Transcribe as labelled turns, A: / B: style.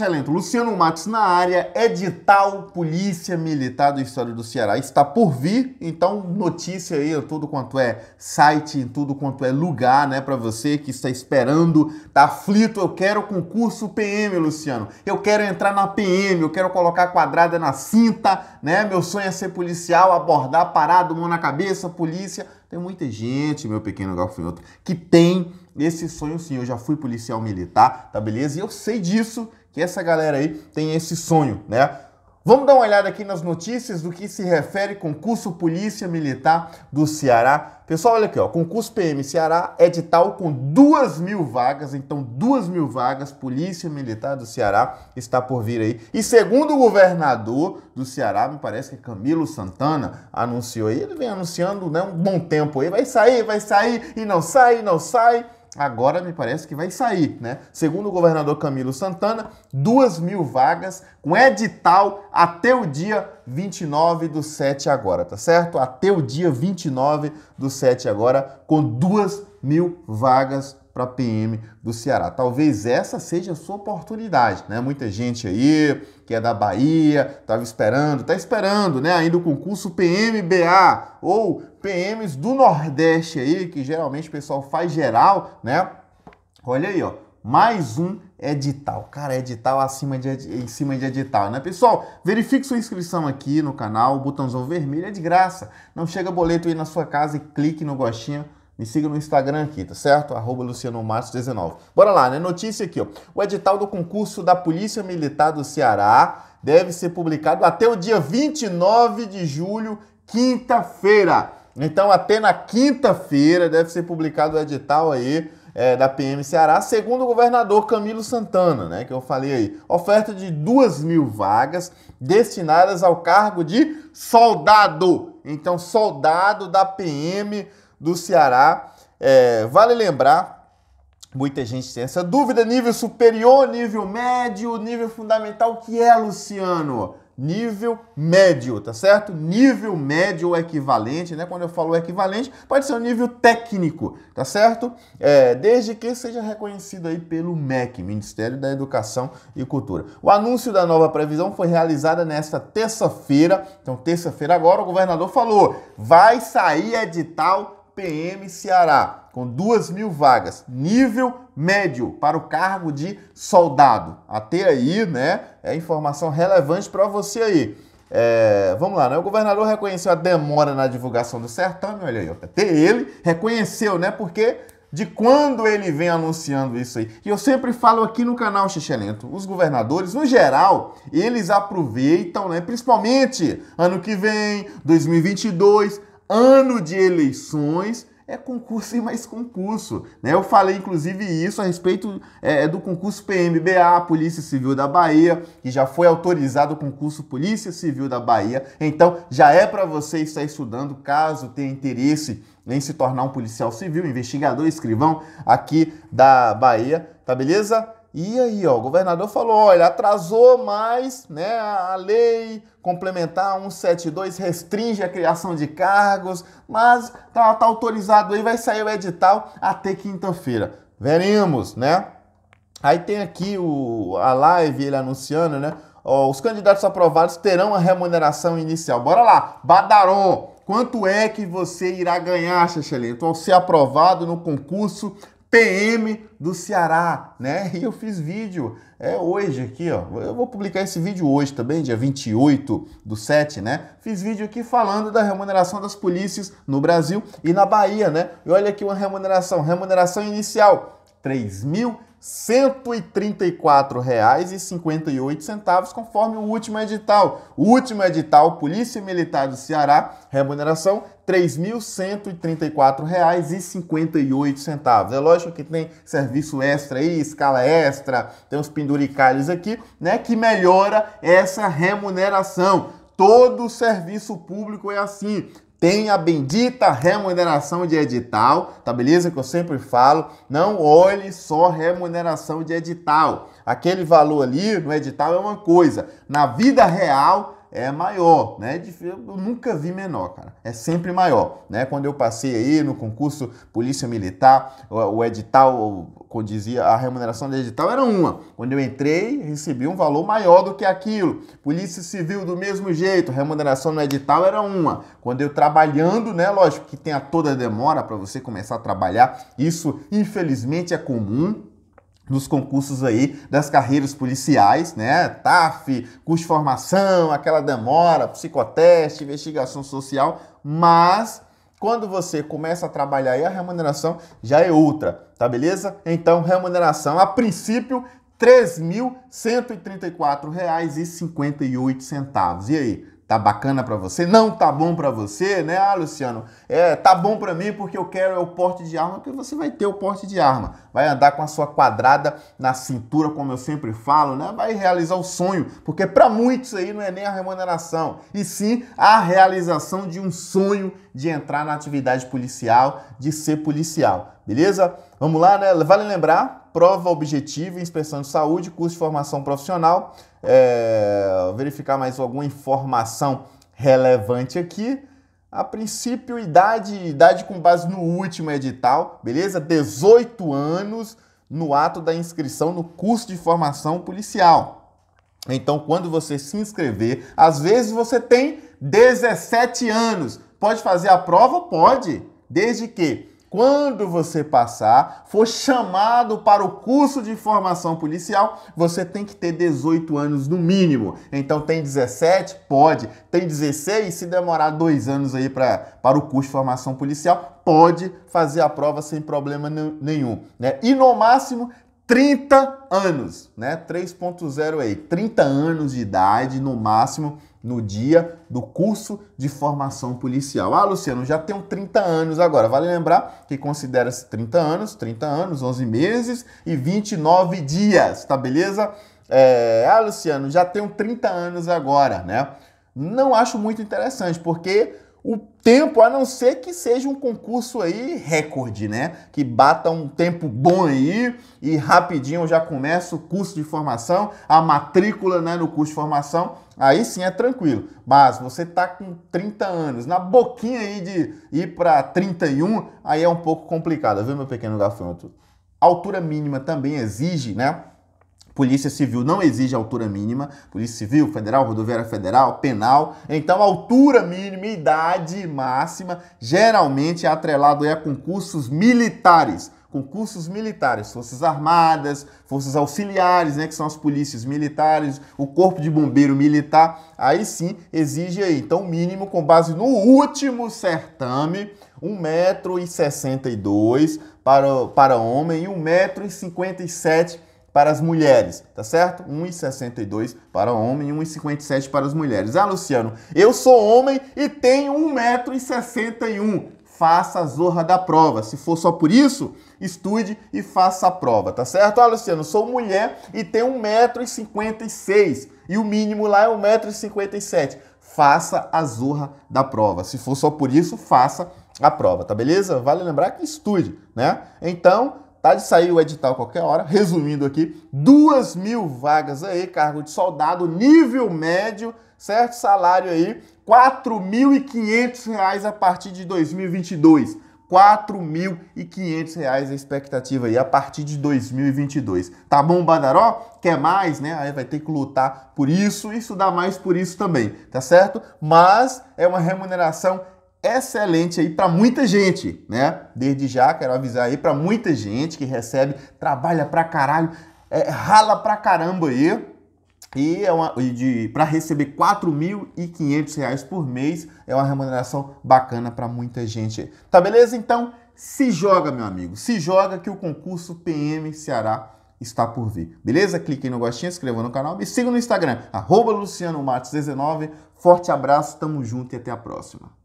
A: Excelente. Luciano Matos na área, edital Polícia Militar do Estado do Ceará. Está por vir, então notícia aí, tudo quanto é site, tudo quanto é lugar, né, para você que está esperando, tá aflito, eu quero concurso PM, Luciano. Eu quero entrar na PM, eu quero colocar quadrada na cinta, né? Meu sonho é ser policial, abordar parado, mão na cabeça, polícia. Tem muita gente, meu pequeno gafanhoto, que tem esse sonho sim. Eu já fui policial militar, tá beleza? E eu sei disso que essa galera aí tem esse sonho, né? Vamos dar uma olhada aqui nas notícias do que se refere concurso Polícia Militar do Ceará. Pessoal, olha aqui, ó, concurso PM Ceará, é edital com duas mil vagas, então duas mil vagas, Polícia Militar do Ceará está por vir aí. E segundo o governador do Ceará, me parece que é Camilo Santana anunciou aí, ele vem anunciando né, um bom tempo aí, vai sair, vai sair, e não sai, não sai agora me parece que vai sair, né? Segundo o governador Camilo Santana, duas mil vagas com edital até o dia 29 do 7 agora, tá certo? Até o dia 29 do 7 agora, com duas mil vagas para PM do Ceará. Talvez essa seja a sua oportunidade, né? Muita gente aí que é da Bahia, estava esperando, tá esperando, né? Ainda o concurso PMBA ou PMs do Nordeste aí, que geralmente o pessoal faz geral, né? Olha aí, ó. Mais um edital. Cara, edital acima de, em cima de edital, né? Pessoal, verifique sua inscrição aqui no canal, o botãozão vermelho é de graça. Não chega boleto aí na sua casa e clique no gostinho me siga no Instagram aqui, tá certo? Arroba LucianoMatos19. Bora lá, né? Notícia aqui, ó. O edital do concurso da Polícia Militar do Ceará deve ser publicado até o dia 29 de julho, quinta-feira. Então, até na quinta-feira deve ser publicado o edital aí é, da PM Ceará, segundo o governador Camilo Santana, né? Que eu falei aí. Oferta de 2 mil vagas destinadas ao cargo de soldado. Então, soldado da PM do Ceará. É, vale lembrar, muita gente tem essa dúvida: nível superior, nível médio, nível fundamental, que é, Luciano? nível médio, tá certo? Nível médio ou equivalente, né? Quando eu falo equivalente, pode ser um nível técnico, tá certo? É, desde que seja reconhecido aí pelo MEC, Ministério da Educação e Cultura. O anúncio da nova previsão foi realizada nesta terça-feira. Então, terça-feira agora, o governador falou: vai sair edital PM Ceará, com 2 mil vagas, nível médio para o cargo de soldado. Até aí, né? É informação relevante para você aí. É, vamos lá, né? O governador reconheceu a demora na divulgação do certame, olha aí, até ele reconheceu, né? Porque de quando ele vem anunciando isso aí. E eu sempre falo aqui no canal Xixelento, os governadores, no geral, eles aproveitam, né? Principalmente ano que vem, 2022, ano de eleições é concurso e mais concurso. Né? Eu falei, inclusive, isso a respeito é, do concurso PMBA, Polícia Civil da Bahia, que já foi autorizado o concurso Polícia Civil da Bahia. Então, já é para você estar estudando, caso tenha interesse em se tornar um policial civil, investigador, escrivão aqui da Bahia, tá beleza? E aí, ó, o governador falou, olha, atrasou mais, né, a lei complementar 172 restringe a criação de cargos, mas tá, tá autorizado aí, vai sair o edital até quinta-feira. Veremos, né? Aí tem aqui o, a live, ele anunciando, né, ó, os candidatos aprovados terão a remuneração inicial. Bora lá, Badaron! Quanto é que você irá ganhar, Xaxelento, ao ser aprovado no concurso PM do Ceará, né? E eu fiz vídeo é hoje aqui, ó. Eu vou publicar esse vídeo hoje também, dia 28 do 7, né? Fiz vídeo aqui falando da remuneração das polícias no Brasil e na Bahia, né? E olha aqui uma remuneração, remuneração inicial, 3 mil R$ 134,58, conforme o último edital. O último edital, Polícia Militar do Ceará, remuneração R$ 3.134,58. É lógico que tem serviço extra aí, escala extra, tem uns penduricalhos aqui, né, que melhora essa remuneração. Todo serviço público é assim tem a bendita remuneração de edital, tá beleza? Que eu sempre falo, não olhe só remuneração de edital. Aquele valor ali no edital é uma coisa, na vida real é maior, né? É eu nunca vi menor, cara. É sempre maior, né? Quando eu passei aí no concurso Polícia Militar, o edital condizia, a remuneração digital então, era uma. Quando eu entrei, recebi um valor maior do que aquilo. Polícia Civil, do mesmo jeito, a remuneração no edital era uma. Quando eu trabalhando, né, lógico que tem a toda demora para você começar a trabalhar, isso infelizmente é comum, nos concursos aí das carreiras policiais, né? TAF, curso de formação, aquela demora, psicoteste, investigação social, mas quando você começa a trabalhar aí, a remuneração já é outra, tá beleza? Então, remuneração a princípio R$ 3.134,58. E aí, Tá bacana para você? Não tá bom para você, né? Ah, Luciano, é, tá bom para mim porque eu quero é o porte de arma, porque você vai ter o porte de arma. Vai andar com a sua quadrada na cintura, como eu sempre falo, né? Vai realizar o sonho, porque para muitos aí não é nem a remuneração, e sim a realização de um sonho de entrar na atividade policial, de ser policial. Beleza? Vamos lá, né? Vale lembrar prova objetiva inspeção de saúde, curso de formação profissional. É, verificar mais alguma informação relevante aqui. A princípio, idade, idade com base no último edital, beleza? 18 anos no ato da inscrição no curso de formação policial. Então, quando você se inscrever, às vezes você tem 17 anos. Pode fazer a prova? Pode. Desde que quando você passar, for chamado para o curso de formação policial, você tem que ter 18 anos no mínimo. Então tem 17? Pode. Tem 16? Se demorar dois anos aí pra, para o curso de formação policial, pode fazer a prova sem problema nenhum. Né? E no máximo 30 anos, né? 3.0 aí, 30 anos de idade no máximo no dia do curso de formação policial. Ah, Luciano, já tenho 30 anos agora. Vale lembrar que considera-se 30 anos, 30 anos, 11 meses e 29 dias, tá beleza? É, ah, Luciano, já tenho 30 anos agora, né? Não acho muito interessante, porque o tempo, a não ser que seja um concurso aí recorde, né? Que bata um tempo bom aí e rapidinho eu já começa o curso de formação, a matrícula né, no curso de formação, aí sim é tranquilo. Mas você tá com 30 anos, na boquinha aí de ir para 31, aí é um pouco complicado, viu, meu pequeno gafanhoto? altura mínima também exige, né? Polícia Civil não exige altura mínima, Polícia Civil, Federal, Rodoviária Federal, Penal. Então, altura mínima e idade máxima geralmente é atrelado é a concursos militares. Concursos militares, Forças Armadas, Forças Auxiliares, né, que são as polícias militares, o Corpo de Bombeiro Militar, aí sim exige aí, então, mínimo com base no último certame, 1,62m para, para homem e 1,57m para as mulheres, tá certo? 1,62 para o homem e 1,57 para as mulheres. Ah, Luciano, eu sou homem e tenho 1,61m. Faça a zorra da prova. Se for só por isso, estude e faça a prova, tá certo? Ah, Luciano, sou mulher e tenho 1,56m. E o mínimo lá é 1,57m. Faça a zorra da prova. Se for só por isso, faça a prova, tá beleza? Vale lembrar que estude, né? Então, Tá de sair o edital qualquer hora. Resumindo aqui, duas mil vagas aí, cargo de soldado, nível médio, certo? Salário aí, R$ reais a partir de 2022. R$ reais a expectativa aí a partir de 2022. Tá bom, Badaró? Quer mais, né? Aí vai ter que lutar por isso, e estudar mais por isso também, tá certo? Mas é uma remuneração excelente aí para muita gente, né? Desde já quero avisar aí para muita gente que recebe, trabalha pra caralho, é, rala pra caramba aí. E, é uma, para receber R$ reais por mês é uma remuneração bacana para muita gente. Tá beleza? Então, se joga, meu amigo. Se joga que o concurso PM Ceará está por vir. Beleza? Clique no gostinho, inscreva no canal, e siga no Instagram, arroba 19 Forte abraço, tamo junto e até a próxima.